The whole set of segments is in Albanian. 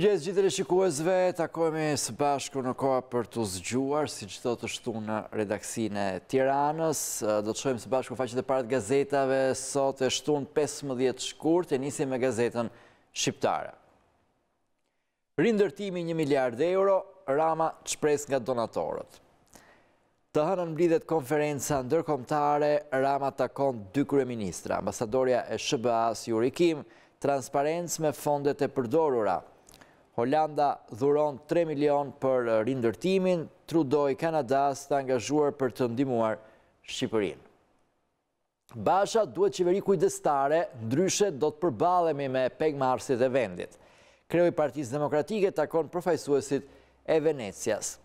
Gjësë gjithë dhe shikuesve, takojme së bashku në koha për të zgjuar, si që të të shtu në redaksine tiranës. Do të shojmë së bashku faqet e partë gazetave, sot e shtu në 15 shkurt e njësi me gazetën shqiptare. Rindërtimi 1 miliard e euro, rama shpres nga donatorët. Të hënë mblidhet konferenca në dërkomtare, rama të konë dy kërë ministra, ambasadorja e shëbëas, jurikim, transparents me fondet e përdorura, Hollanda dhuron 3 milion për rindërtimin, Trudoj Kanadas, të angazhuar për të ndimuar Shqipërin. Basha duhet qeveri kujdestare, ndryshe do të përbalemi me peg e vendit. Kreu i Partisë Demokratike takon përfajsuesit e Venecias.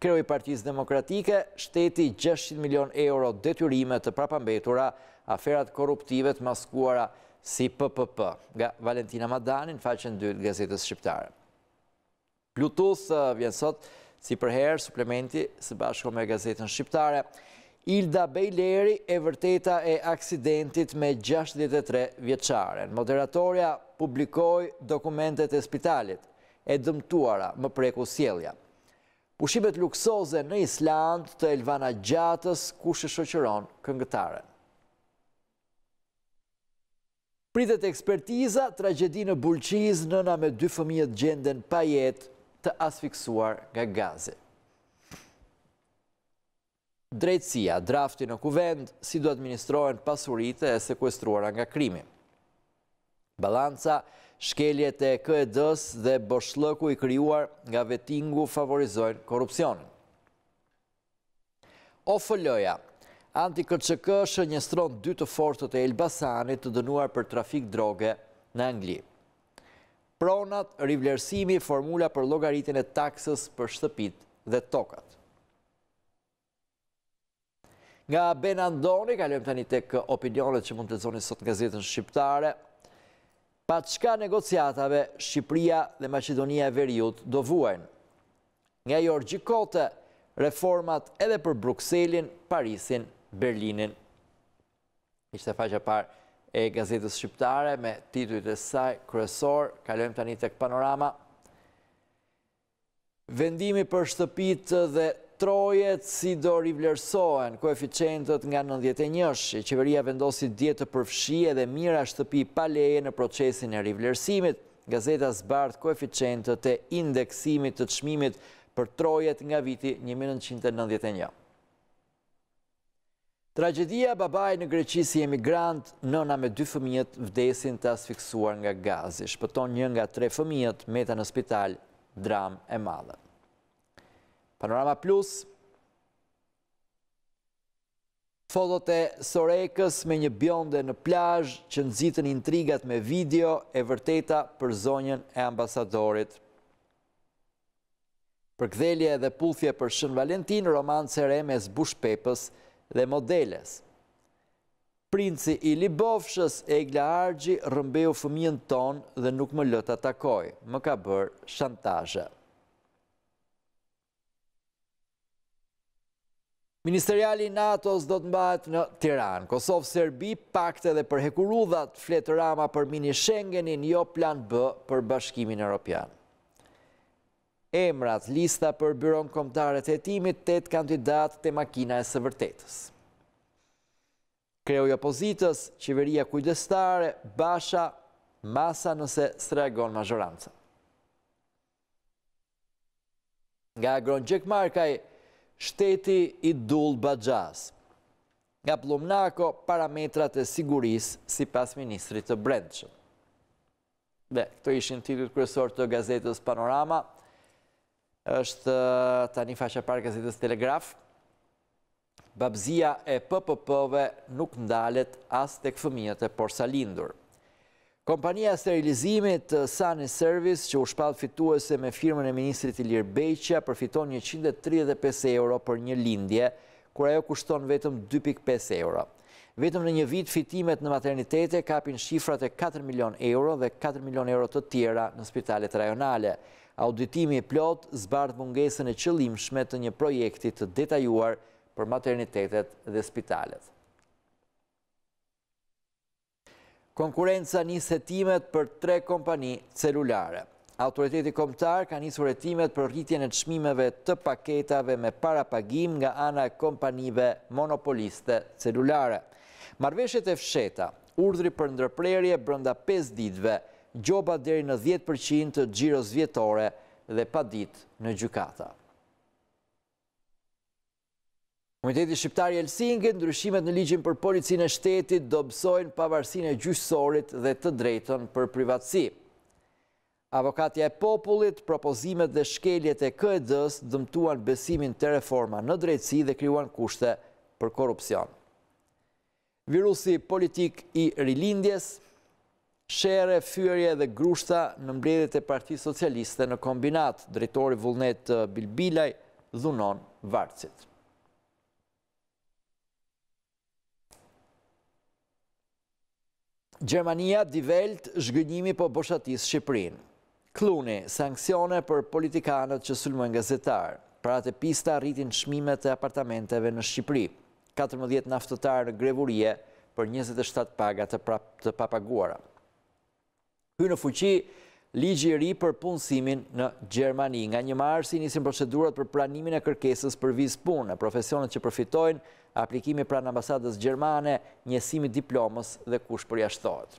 Kreu i Partisë Demokratike shteti 600 milion euro detyrimet të prapambetura aferat korruptivet maskuara si PPP. Nga Valentina Madani në faqen 2 Gazetës Shqiptare. Bluetooth eh, vjen sot si përherë suplementi së bashko me gazetën shqiptare. Ilda Bejleri e vërteta e aksidentit me 63 vjeqaren. Moderatoria publikoj dokumentet e spitalit e dëmtuara më preku sielja. Pushimet luksoze në Island të Elvana Gjatës ku shëqëron këngëtare. Pritet ekspertiza, tragedi në bulqiz, nëna me dy fëmijët gjenden pa jetë të asfiksuar nga gazi. Drejtësia, drafti në kuvend, si do administrohen pasurite e sekuestruara nga krimi. Balanca, shkeljet e ked dhe boshlëku i kryuar nga vetingu favorizojnë korupcionin. Ofëlloja, anti-KCK-shë njëstron dy të fortët e Elbasanit të dënuar për trafik droge në Anglijë pronat, rivlerësimi, formula për logaritin e taksës për shtëpit dhe tokat. Nga Ben Andoni, ka lëmë të një tek opinionet që mund të zoni sot nga zritën shqiptare, pa qka negociatave Shqipria dhe Macedonia e Veriut do vuajnë. Nga jorë gjikote, reformat edhe për Bruxellin, Parisin, Berlinin. Ishte faqe parë e gazetës shqiptare me titujt e saj kryesor. Kalojmë tani të panorama. Vendimi për shtëpit dhe trojet si do rivlerësohen, koeficientët nga 91-shi, qeveria vendosit djetë përfshie dhe mira shtëpi pa leje në procesin e rivlerësimit, gazeta zbartë koeficientët e indeksimit të qmimit për trojet nga viti 1991. Tragedia babaj në Greqi si emigrant, nëna me dy fëmijët vdesin të asfiksuar nga gazi. Shpëton një nga tre fëmijët meta në spital, dram e madhe. Panorama Plus, fotot e sorekës me një bjonde në plajsh që nëzitën intrigat me video e vërteta për zonjën e ambasadorit. Për këdhelje dhe puthje për Shën Valentin, romanë e me Bush pepës dhe modeles. Princi i Libofshës Egla Argji rëmbeu fëmijën tonë dhe nuk më lëtë takoj, më ka bërë shantajë. Ministeriali NATO-s do të mbajt në Tiran. Kosovë-Serbi pakte dhe për hekurudhat fletë rama për mini Schengenin, jo plan B për bashkimin Europianë emrat, lista për byron komptarët e timit, tët kandidat të makina e së vërtetës. Kreuj opozitës, qeveria kujdestare, basha, masa nëse së reagon mazhorantës. Nga gronë gjekmarkaj, shteti i dulë bëgjas. Nga plumnako, parametrat e siguris si pas ministrit të brendshëm. Dhe, këto ishin titut kërësor të gazetës Panorama, është uh, tani një faqe parë telegraf, babzia e PPP-ve nuk ndalet as të këfëmijët e porsa lindur. Kompania sterilizimit uh, Sunny Service, që u shpalë fituese me firmën e Ministrit Ilir Beqia, përfiton 135 euro për një lindje, kur ajo kushton vetëm 2.5 euro. Vetëm në një vit, fitimet në maternitete kapin shifrat e 4 milion euro dhe 4 milion euro të tjera në spitalet rajonale. Auditimi e plot zbardh mungesën e qëllimshme të një projekti të detajuar për maternitetet dhe spitalet. Konkurenca një setimet për tre kompani celulare. Autoriteti Komtar ka një suretimet për rritjen e qmimeve të paketave me parapagim nga ana e kompanive monopoliste celulare. Marveshet e fsheta, urdri për ndërprerje brënda 5 didve, gjoba deri në 10% të gjiros vjetore dhe pa dit në gjukata. Komiteti Shqiptari Helsingin, ndryshimet në ligjim për policinë e shtetit, do bësojnë pavarësin e gjysorit dhe të drejton për privatsi. Avokatja e popullit, propozimet dhe shkeljet e këdës dëmtuan besimin të reforma në drejtsi dhe kryuan kushte për korupcion. Virusi politik i rilindjes, shere, fyrje dhe grushta në mbredit e Parti Socialiste në kombinat, drejtori vullnet eh, Bilbilaj dhunon vartësit. Gjermania divelt zhgënjimi po bëshatis Shqiprin. Kluni, sankcione për politikanët që sulmë nga zetarë. Pra të pista rritin shmimet e apartamenteve në Shqipri. 14 naftotarë në grevurie për 27 pagat të papaguara hy në fuqi ligji ri për punësimin në Gjermani. Nga një marë si njësim procedurat për pranimin e kërkesës për vizë punë, në profesionet që përfitojnë aplikimi pranë ambasadës Gjermane, njësimi diplomës dhe kush për jashtohet.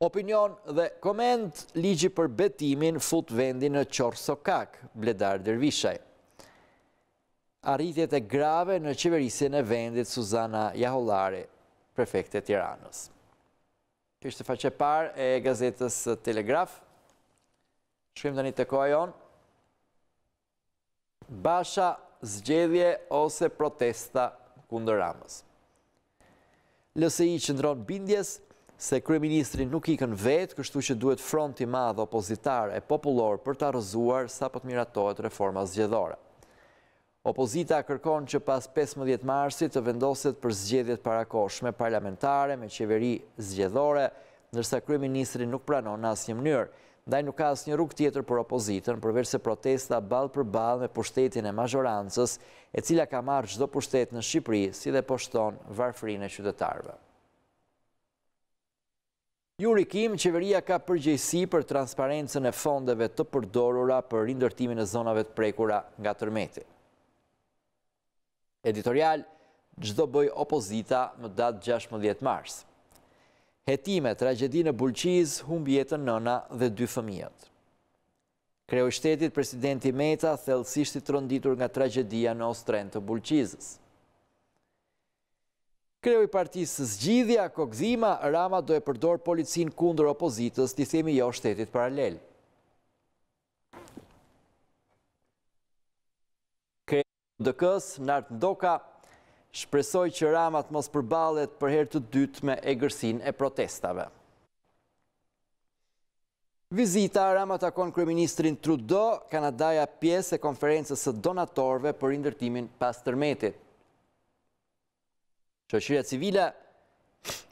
Opinion dhe komend, ligji për betimin fut vendin në qorëso kak, bledar dërvishaj. Arritjet e grave në qeverisin e vendit Suzana Jaholari, prefekte Tiranës. Kështë të faqe par e gazetës Telegraf. Shrim të një të kojon. Basha zgjedhje ose protesta kundër Ramës. Lëse i qëndron bindjes se kryeministri nuk i kën vetë, kështu që duhet fronti madhë opozitar e popullor për të arëzuar sa po të miratohet reforma zgjedhore. Opozita kërkon që pas 15 marsit të vendoset për zgjedhjet parakoshme parlamentare me qeveri zgjedhore, nërsa kryeministri nuk pranon në asnjë mënyrë. Ndaj nuk ka asnjë rrugë tjetër për opozitën, përveç se protesta balë për balë me pushtetin e majorancës, e cila ka marrë çdo pushtet në Shqipëri, si dhe poshton varfrin e qytetarëve. Juri Kim, qeveria ka përgjegjësi për transparencën e fondeve të përdorura për rindërtimin e zonave të prekura nga tërmeti. Editorial, gjdo bëj opozita më datë 16 mars. Hetime, tragedi në bulqiz, humb jetën nëna dhe dy fëmijët. Kreu shtetit, presidenti Meta, thelsisht i tronditur nga tragedia në ostren të bulqizës. Kreu i partisë zgjidhja, kokzima, Rama do e përdor policin kundër opozitës, të themi jo shtetit paralelë. dëkës, nërt doka, shpresoj që ramat mos përbalet për her të dytë me e gërsin e protestave. Vizita Rama takon Kryeministrin Trudeau, Kanadaja pjesë e konferences së donatorve për indërtimin pas tërmetit. Shëshyria civile,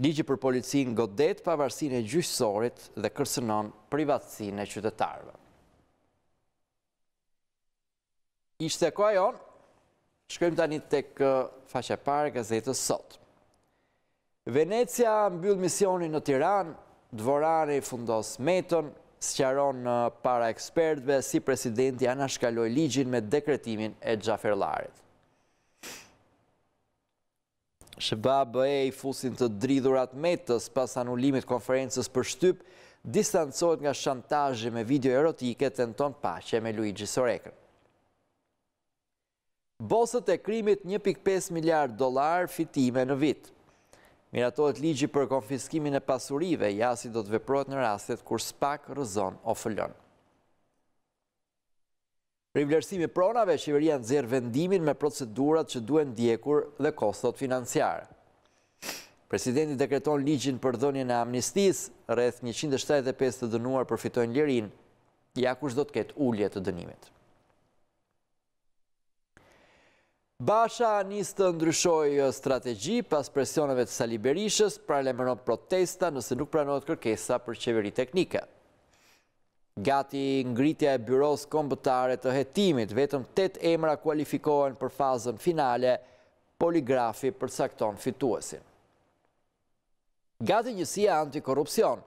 ligji për policin godet pavarsin e gjyqësorit dhe kërsënon privatsin e qytetarve. Ishte kua jonë, Shkojmë tani të kë faqe parë e gazetës sot. Venecia mbyllë misionin në Tiran, dvorare i fundos meton, së qaron në para ekspertve si presidenti anashkaloj ligjin me dekretimin e gjaferlarit. Shëba e i fusin të dridhurat metës pas anullimit konferences për shtyp, distancojt nga shantajë me video erotike të nëton pache me Luigi Sorekën bosët e krimit 1.5 miljard dolar fitime në vit. Miratohet ligji për konfiskimin e pasurive, jasi do të veprojt në rastet kur spak rëzon o fëllon. Rivlerësimi pronave, qeveria në zirë vendimin me procedurat që duen djekur dhe kostot financiare. Presidenti dekreton ligjin për dhënje në amnistis, rreth 175 të dënuar përfitojnë lirin, jakush do të ketë ullje të dënimit. Basha njështë të ndryshoj strategji pas presionëve të Sali Berishës, pra le protesta nëse nuk pranohet kërkesa për qeveri teknike. Gati ngritja e byros kombëtare të hetimit, vetëm 8 emra kualifikohen për fazën finale, poligrafi për sakton fituesin. Gati njësia antikorupcion,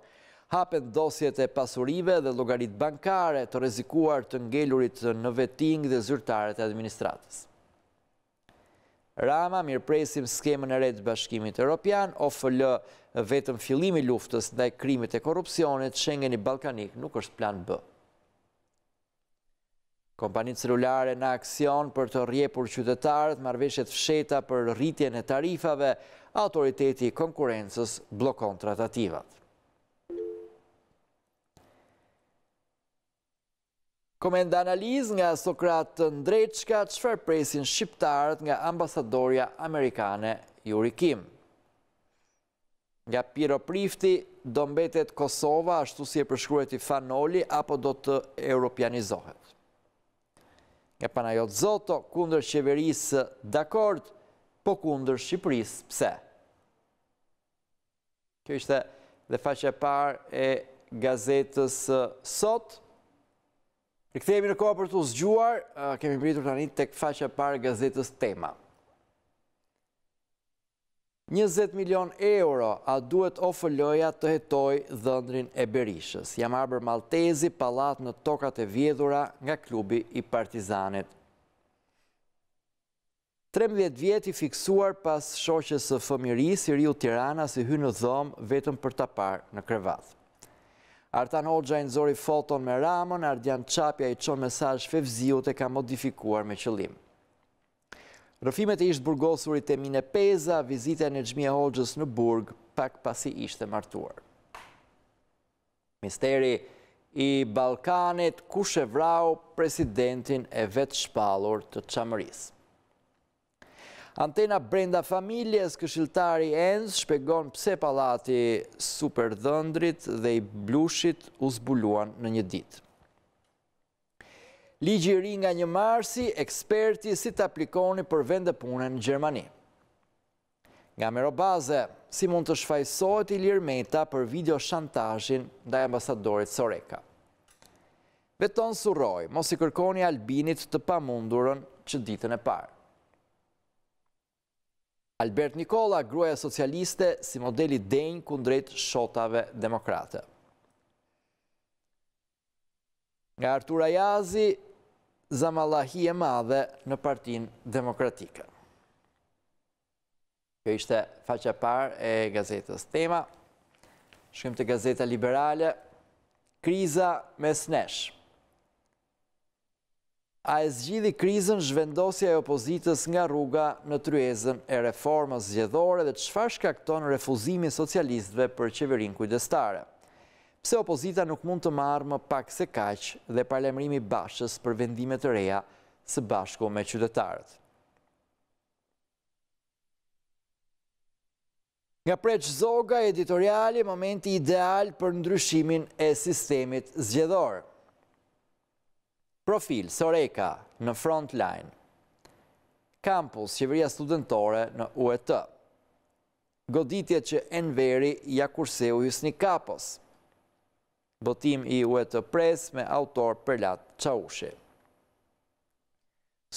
hapen dosjet e pasurive dhe logarit bankare të rezikuar të ngellurit në veting dhe zyrtaret e administratës. Rama, mirë presim skemën e redë bashkimit e Europian, OFL vetëm filimi luftës dhe krimit e korupcionit, shengen i Balkanik nuk është plan B. Kompanit celulare në aksion për të rjepur qytetarët, marveshet fsheta për rritjen e tarifave, autoriteti konkurencës blokon tratativat. Komenda analiz nga Sokrat Ndreqka, qëfar presin shqiptarët nga ambasadorja amerikane Juri Kim. Nga Piro Prifti, do mbetet Kosova, ashtu si e përshkruet i fanoli, apo do të europianizohet. Nga Panajot Zoto, kundër qeverisë dakord, po kundër Shqipërisë pse. Kjo ishte dhe faqe par e gazetës sotë, I këthejemi në kopër për të zgjuar, kemi pritur të anit të këfaqa parë gazetës tema. 20 milion euro a duhet ofëlloja të hetoj dëndrin e Berishës. Jam arber Maltezi, palat në tokat e vjedhura nga klubi i Partizanit. 13 vjeti fiksuar pas shoqesë fëmiri, si riu Tirana si hynë dhëmë vetëm për të parë në krevatë. Artan Hoxha i nëzori foton me Ramon, Ardian Qapja i qonë mesaj shfevziu të ka modifikuar me qëllim. Rëfimet e ishtë burgosurit e mine peza, vizite e në gjmija Hoxhës në burg, pak pasi ishte martuar. Misteri i Balkanit, ku shëvrau presidentin e vetë shpalur të qamërisë. Antena brenda familjes, këshiltari Enz shpegon pse palati super dëndrit dhe i blushit u zbuluan në një dit. Ligi ri nga një marsi, eksperti si të aplikoni për vende punën në Gjermani. Nga mero baze, si mund të shfajsojt i lirë për video shantajin nda ambasadorit Soreka. Veton suroj, mos i kërkoni albinit të pamundurën që ditën e parë. Albert Nikola, gruaja socialiste, si modeli denjë kundrejt shotave demokrate. Nga Artura Jazi, zamalahi e madhe në partin demokratika. Kjo ishte faqe par e gazetës tema. Shkëm të gazeta liberale, kriza me snesh a e zgjidhi krizën zhvendosja e opozitës nga rruga në tryezën e reformës zgjedhore dhe qëfar shkakton refuzimi socialistve për qeverin kujdestare. Pse opozita nuk mund të marrë më pak se kaqë dhe parlemrimi bashës për vendimet të reja së bashku me qytetarët. Nga preq zoga editoriali, momenti ideal për ndryshimin e sistemit zgjedhore. Profil Soreka në Frontline Campus Shqeveria Studentore në UET Goditje që Enveri ja kurseu Jusni Kapos Botim i UET Press me autor Perlat Qaushi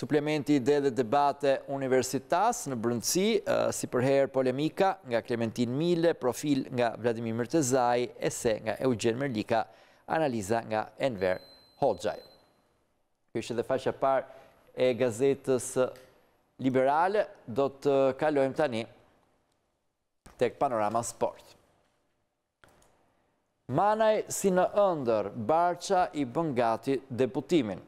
Suplementi ide dhe debate universitas në brëndësi, si përherë polemika nga Klementin Mille, profil nga Vladimir Mërtezaj, ese nga Eugen Merlika, analiza nga Enver Hoxhaj kjo ishte dhe faqa par e gazetës liberale, do të kalohem tani tek panorama sport. Manaj si në ëndër, barqa i bëngati deputimin.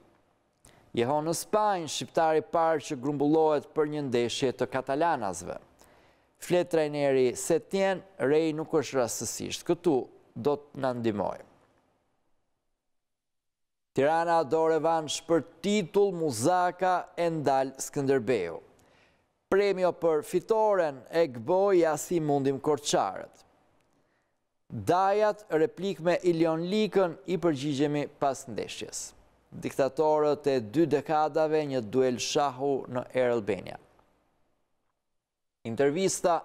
Jeho në Spanjë, shqiptari parë që grumbullohet për një ndeshje të katalanasve. Fletë trajneri se tjenë, rej nuk është rastësisht. Këtu do të nëndimojmë. Tirana do revansh për titull Muzaka e Ndal Skënderbeu. Premio për fitoren e gboj jasi mundim korqarët. Dajat replik me Ilion Likën i përgjigjemi pas ndeshjes. Diktatorët e dy dekadave një duel shahu në Air Albania. Intervista,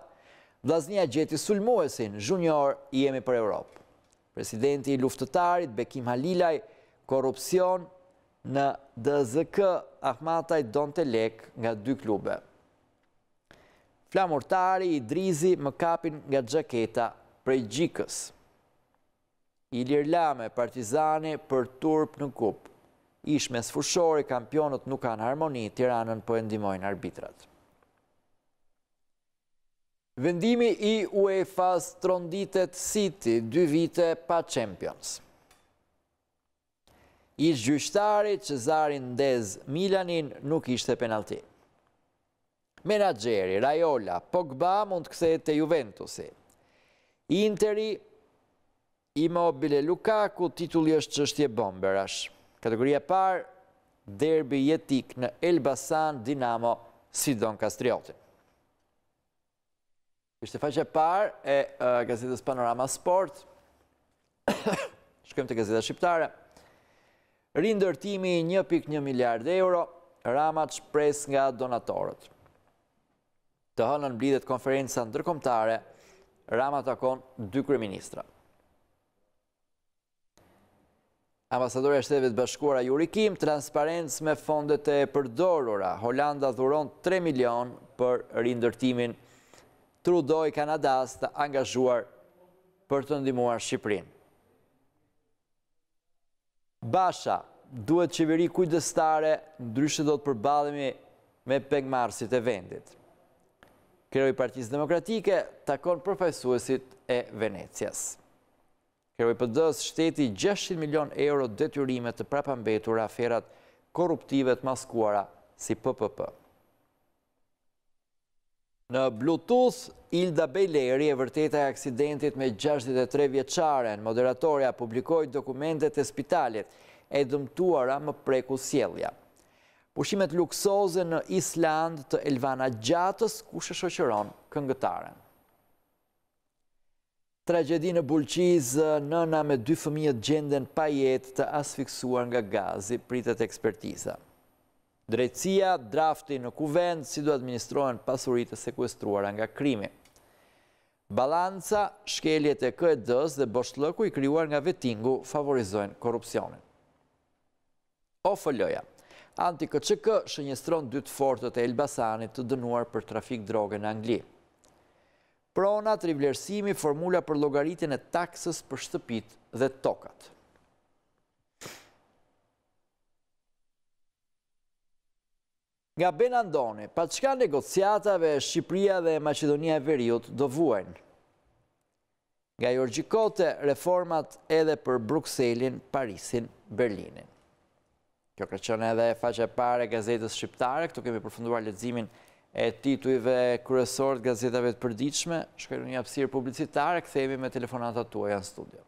Vlaznia Gjeti Sulmuesin, junior i emi për Europë. Presidenti i luftëtarit, Bekim Halilaj, korupcion në DZK Ahmataj Dontelek nga dy klube. Flamurtari i Drizi më kapin nga gjaketa prej Gjikës. Ilir Lame, partizani për turp në kup. Ish me sfushori, kampionët nuk kanë harmoni, tiranën po endimojnë arbitrat. Vendimi i UEFA së tronditet City, dy vite pa Champions i gjyçtarit që zari ndez Milanin nuk ishte penalti. Menageri, Rajola, Pogba mund të kthejt të Juventusi. Interi, Immobile, Lukaku, titulli është qështje bomberash. Kategoria parë, derbi jetik në Elbasan, Dinamo, Sidon Kastriotin. Ishte faqe parë e gazetës Panorama Sport. Shkëm të gazeta Shqiptare. Rindërtimi 1.1 miliard euro, ramat shpres nga donatorët. Të hënën blidet konferenca në drëkomtare, ramat akon dy kreministra. Ambasador e shtetëve të bashkora Jurikim, transparents me fondet e përdorura, Holanda dhuron 3 milion për rindërtimin, trudoj Kanadas të angazhuar për të ndimuar Shqiprinë. Basha, duhet qeveri kujdestare, ndryshë do të përbadhemi me pengmarsit e vendit. Kërëvi Partisë Demokratike takon përfajsuesit e Venecias. Kërëvi pëdës shteti 600 milion euro detyrimet të prapambetur aferat korruptive të maskuara si PPP. Në Bluetooth, Ilda Bejleri, e vërteta e aksidentit me 63 vjeqaren, moderatorja publikojt dokumentet e spitalit e dëmtuara më preku sielja. Pushimet luksoze në Islandë të Elvana Gjatës, ku sheshoqeron këngëtaren. Tragedi në Bulqiz, nëna me dy fëmijët gjenden pa jetë të asfiksuar nga gazi, pritet ekspertisa drejtësia, drafti në kuvend, si do administrohen pasurit e sekuestruar nga krimi. Balanca, shkeljet e këtës dhe boshtlëku i kryuar nga vetingu favorizojnë korupcionin. fëlloja, anti-KCK shënjestron dytë fortët e Elbasanit të dënuar për trafik droge në Angli. Prona, trivlerësimi, formula për logaritin e taksës për shtëpit dhe tokatë. Nga Benandoni, pa qka negociatave Shqipria dhe Macedonia Veriut do vuajnë? Nga Jorgjikote, reformat edhe për Bruxellin, Parisin, Berlinin. Kjo qënë edhe e faqe pare gazetës shqiptare, këtu kemi përfunduar letzimin e titujve kërësort gazetave të përdiqme, shkërën një apsirë publicitare, këthejmi me telefonatat tuaj në studio.